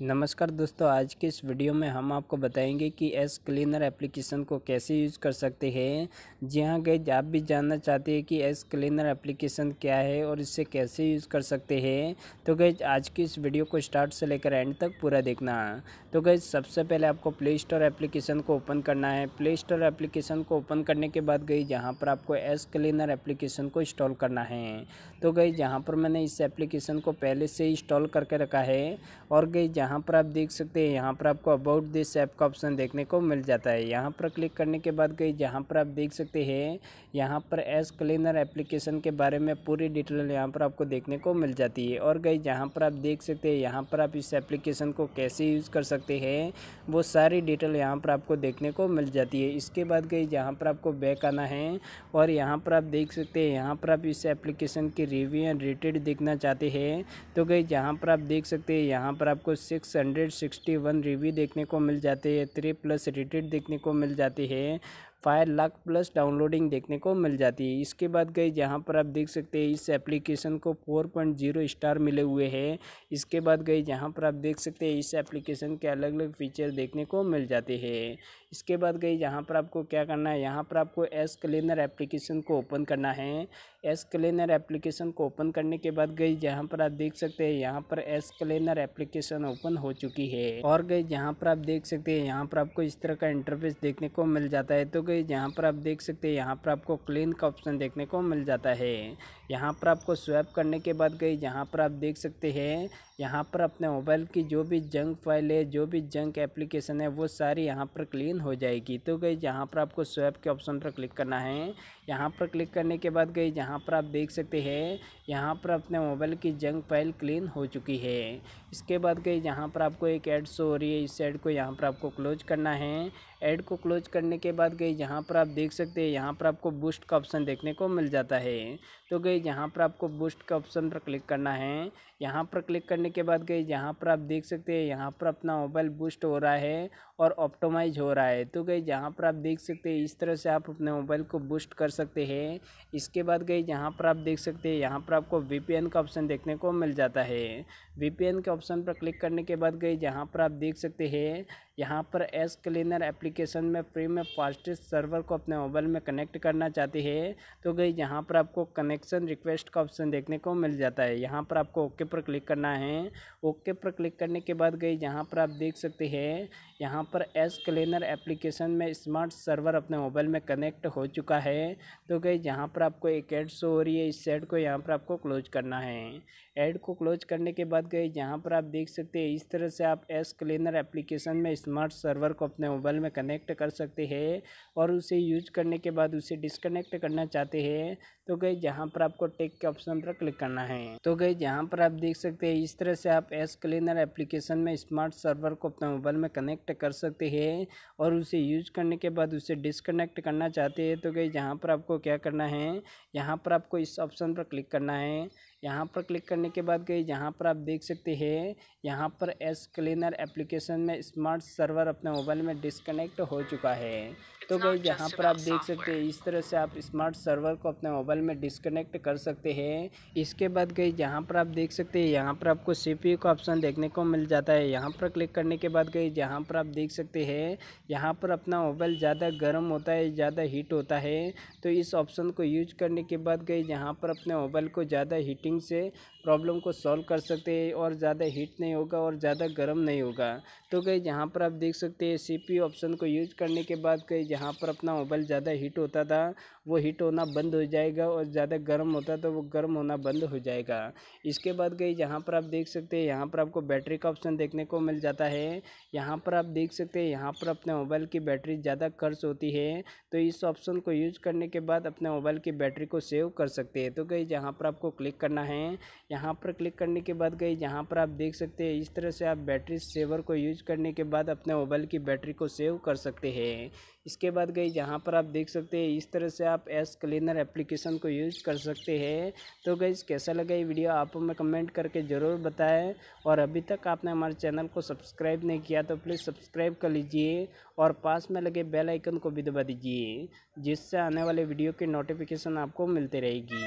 नमस्कार दोस्तों आज के इस वीडियो में हम आपको बताएंगे कि एस क्लीनर एप्लीकेशन को कैसे यूज़ कर सकते हैं जी हाँ गई आप भी जानना चाहते हैं कि एस क्लीनर एप्लीकेशन क्या है और इसे कैसे यूज़ कर सकते हैं तो गए आज की इस वीडियो को स्टार्ट से लेकर एंड तक पूरा देखना तो गए सबसे पहले आपको प्ले स्टोर एप्लीकेशन को ओपन करना है प्ले स्टोर एप्लीकेशन को ओपन करने के बाद गई जहाँ पर आपको एस क्लीनर एप्लीकेशन को इंस्टॉल करना है तो गई जहाँ पर मैंने इस एप्लीकेशन को पहले से इंस्टॉल करके रखा है और गई यहाँ पर आप देख सकते हैं यहाँ पर आपको अबाउट दिस ऐप का ऑप्शन देखने को मिल जाता है यहाँ पर क्लिक करने के बाद गई जहाँ पर आप देख सकते हैं यहाँ पर एस क्लीनर एप्लीकेशन के बारे में पूरी डिटेल यहाँ पर आपको देखने को मिल जाती है और गई जहाँ पर आप देख सकते हैं यहाँ पर आप इस एप्लीकेशन को कैसे यूज़ कर सकते हैं वो सारी डिटेल यहाँ पर आपको देखने को मिल जाती है इसके बाद गई जहाँ पर आपको बैक आना है और यहाँ पर आप देख सकते हैं यहाँ पर आप इस एप्लीकेशन की रिव्यू एंड रेटेड देखना चाहते हैं तो गई जहाँ पर आप देख सकते हैं यहाँ पर आपको six hundred sixty one review देखने को मिल जाते हैं थ्री प्लस रेटेड देखने को मिल जाती है फाइव लाख प्लस डाउनलोडिंग देखने को मिल जाती है इसके बाद गई जहाँ पर आप देख सकते हैं इस एप्लीकेशन को फोर पॉइंट जीरो स्टार मिले हुए हैं इसके बाद गई जहाँ पर आप देख सकते हैं इस एप्लीकेशन के अलग अलग फीचर देखने को मिल जाते हैं इसके बाद गई जहाँ पर आपको क्या करना है यहाँ पर आपको एस क्लीनर एप्लीकेशन को ओपन करना है एस क्लीनर एप्लीकेशन को ओपन करने के बाद गई जहाँ पर आप देख सकते हैं यहाँ पर एस क्लीनर एप्लीकेशन ओपन हो चुकी है और गई जहाँ पर आप देख सकते हैं यहाँ पर आपको इस तरह का इंटरफेस देखने को मिल जाता है तो गई जहाँ पर आप देख सकते हैं यहाँ पर आपको क्लीन का ऑप्शन देखने को मिल जाता है यहाँ पर आपको स्वैप करने के बाद गई जहाँ पर आप देख सकते हैं यहाँ पर अपने मोबाइल की जो भी जंक फाइल है जो भी जंक एप्लीकेशन है वो सारी यहाँ पर क्लीन हो जाएगी तो गई जहाँ पर आपको स्वैप के ऑप्शन पर क्लिक करना है यहाँ पर क्लिक करने के बाद गई जहाँ पर आप देख सकते हैं यहाँ पर अपने मोबाइल की जंक फाइल क्लीन हो चुकी है इसके बाद गई जहाँ पर आपको एक ऐड शो हो रही है इस एड को यहाँ पर आपको क्लोज करना है ऐड को क्लोज करने के बाद गई यहाँ पर आप देख सकते हैं यहाँ पर आपको बूस्ट का ऑप्शन देखने को मिल जाता है तो गई यहाँ पर आपको बूस्ट का ऑप्शन पर क्लिक करना है यहाँ पर क्लिक करने के बाद गई यहाँ पर आप देख सकते हैं यहाँ पर अपना मोबाइल बूस्ट हो रहा है और ऑप्टोमाइज हो रहा है तो गई जहाँ पर आप देख सकते हैं इस तरह से आप अपने मोबाइल को बूस्ट कर सकते हैं इसके बाद गई जहाँ पर आप देख सकते हैं यहाँ पर आपको वी का ऑप्शन देखने को मिल जाता है वी के ऑप्शन पर क्लिक करने के बाद गई जहाँ पर आप देख सकते हैं यहाँ पर एस क्लीनर एप्लीकेशन में फ्री में फास्टेस्ट सर्वर को अपने मोबाइल में कनेक्ट करना चाहती है तो गई यहाँ पर आपको कनेक्शन रिक्वेस्ट का ऑप्शन देखने को मिल जाता है यहाँ पर आपको ओके पर क्लिक करना है ओके पर क्लिक करने के बाद गई यहाँ पर आप देख सकते हैं यहाँ पर एस क्लीनर एप्लीकेशन में स्मार्ट सर्वर अपने मोबाइल में कनेक्ट हो चुका है तो गई यहाँ पर आपको एक एड शो हो रही है इस एड को यहाँ पर आपको क्लोज करना है एड को क्लोज करने के बाद गई यहाँ पर आप देख सकते हैं इस तरह से आप एस क्लीनर एप्लीकेशन में स्मार्ट सर्वर को अपने मोबाइल में कनेक्ट कर सकते हैं और उसे यूज करने के बाद उसे डिसकनेक्ट करना चाहते हैं तो गई जहाँ पर आपको टेक के ऑप्शन पर क्लिक करना है तो गई जहाँ पर आप देख सकते हैं इस तरह से आप एस क्लीनर एप्लीकेशन में स्मार्ट सर्वर को अपने मोबाइल में कनेक्ट कर सकते हैं और उसे यूज करने के बाद उसे डिसकनेक्ट करना चाहते हैं तो गई जहाँ पर आपको क्या करना है यहाँ पर आपको इस ऑप्शन पर क्लिक करना है यहाँ पर क्लिक करने के बाद गई यहाँ पर आप देख सकते हैं यहाँ पर एस क्लीनर एप्लीकेशन में स्मार्ट सर्वर अपने मोबाइल में डिसकनेक्ट हो चुका है तो गई यहाँ पर आप देख सकते हैं इस तरह से आप स्मार्ट सर्वर को अपने मोबाइल में डिसकनेक्ट कर सकते हैं इसके बाद गई जहाँ पर आप देख सकते हैं यहाँ पर आपको सी का ऑप्शन देखने को मिल जाता है यहाँ पर क्लिक करने के बाद गई जहाँ पर आप देख सकते हैं यहाँ पर अपना मोबाइल ज़्यादा गर्म होता है ज़्यादा हीट होता है तो इस ऑप्शन को यूज करने के बाद गई जहाँ पर अपने मोबाइल को ज़्यादा हीटिंग से प्रॉब्लम को सॉल्व कर सकते हैं और ज़्यादा हीट नहीं होगा और ज़्यादा गर्म नहीं होगा तो कहीं जहाँ पर आप देख सकते हैं सी ऑप्शन को यूज करने के बाद कहीं जहाँ पर अपना मोबाइल ज़्यादा हीट होता था वो हीट होना बंद हो जाएगा और ज़्यादा गर्म होता तो वो गर्म होना बंद हो जाएगा इसके बाद कहीं जहाँ पर आप देख सकते हैं यहाँ पर आपको बैटरी का ऑप्शन देखने को मिल जाता है यहाँ पर आप देख सकते हैं यहाँ पर अपने मोबाइल की बैटरी ज़्यादा खर्च होती है तो इस ऑप्शन को यूज करने के बाद अपने मोबाइल की बैटरी को सेव कर सकते हैं तो कहीं जहाँ पर आपको क्लिक करना है यहाँ पर क्लिक करने के बाद गई यहाँ पर आप देख सकते हैं इस तरह से आप बैटरी सेवर को यूज करने के बाद अपने मोबाइल की बैटरी को सेव कर सकते हैं इसके बाद गई यहाँ पर आप देख सकते हैं इस तरह से आप एस क्लीनर एप्लीकेशन को यूज कर सकते हैं तो गई कैसा लगा ये वीडियो आप हमें कमेंट करके ज़रूर बताएं और अभी तक आपने हमारे चैनल को सब्सक्राइब नहीं किया तो प्लीज़ सब्सक्राइब कर लीजिए और पास में लगे बेल आइकन को भी दबा दीजिए जिससे आने वाले वीडियो की नोटिफिकेशन आपको मिलती रहेगी